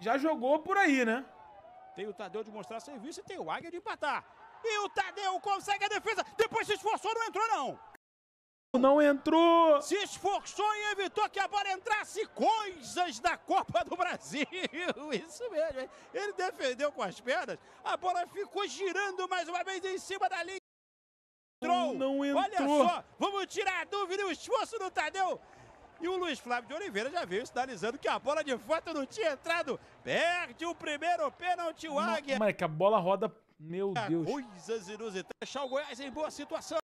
já jogou por aí, né? Tem o Tadeu de mostrar serviço e tem o Águia de empatar. E o Tadeu consegue a defesa. Depois se esforçou, não entrou, não. Não entrou. Se esforçou e evitou que a bola entrasse. Coisas da Copa do Brasil. Isso mesmo. Hein? Ele defendeu com as pernas. A bola ficou girando mais uma vez em cima da linha. Entrou. Não entrou. Olha só. Vamos tirar a dúvida e o esforço do Tadeu. E o Luiz Flávio de Oliveira já veio sinalizando que a bola de fato não tinha entrado. Perde o primeiro pênalti, o Águia. Mas que a bola roda. Meu Deus. Coisas inusitadas. Deixar o Goiás em boa situação.